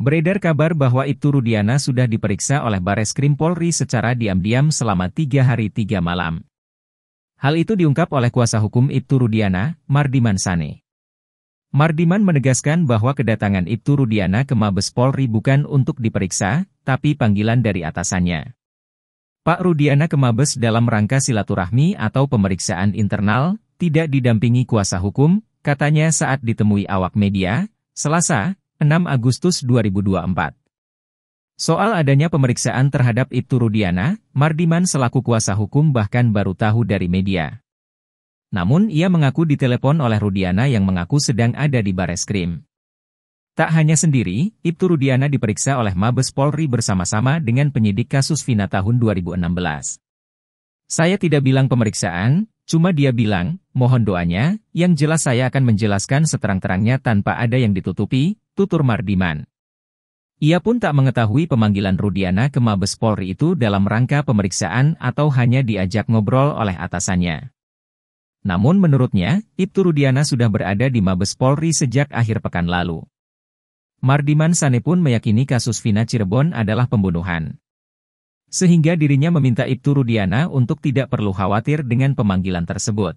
Beredar kabar bahwa Ibtu Rudiana sudah diperiksa oleh Bares Krim Polri secara diam-diam selama tiga hari tiga malam. Hal itu diungkap oleh kuasa hukum Ibtu Rudiana, Mardiman Sane. Mardiman menegaskan bahwa kedatangan Ibtu Rudiana ke Mabes Polri bukan untuk diperiksa, tapi panggilan dari atasannya. Pak Rudiana ke Mabes dalam rangka silaturahmi atau pemeriksaan internal, tidak didampingi kuasa hukum, katanya saat ditemui awak media, Selasa, 6 Agustus 2024. Soal adanya pemeriksaan terhadap Ibtu Rudiana, Mardiman selaku kuasa hukum bahkan baru tahu dari media. Namun ia mengaku ditelepon oleh Rudiana yang mengaku sedang ada di Bareskrim. Tak hanya sendiri, Ibtu Rudiana diperiksa oleh Mabes Polri bersama-sama dengan penyidik kasus Vina tahun 2016. Saya tidak bilang pemeriksaan, cuma dia bilang, mohon doanya, yang jelas saya akan menjelaskan seterang-terangnya tanpa ada yang ditutupi, tutur Mardiman. Ia pun tak mengetahui pemanggilan Rudiana ke Mabes Polri itu dalam rangka pemeriksaan atau hanya diajak ngobrol oleh atasannya. Namun menurutnya, Ibtu Rudiana sudah berada di Mabes Polri sejak akhir pekan lalu. Mardiman Sane pun meyakini kasus Vina Cirebon adalah pembunuhan. Sehingga dirinya meminta Ibtu Rudiana untuk tidak perlu khawatir dengan pemanggilan tersebut.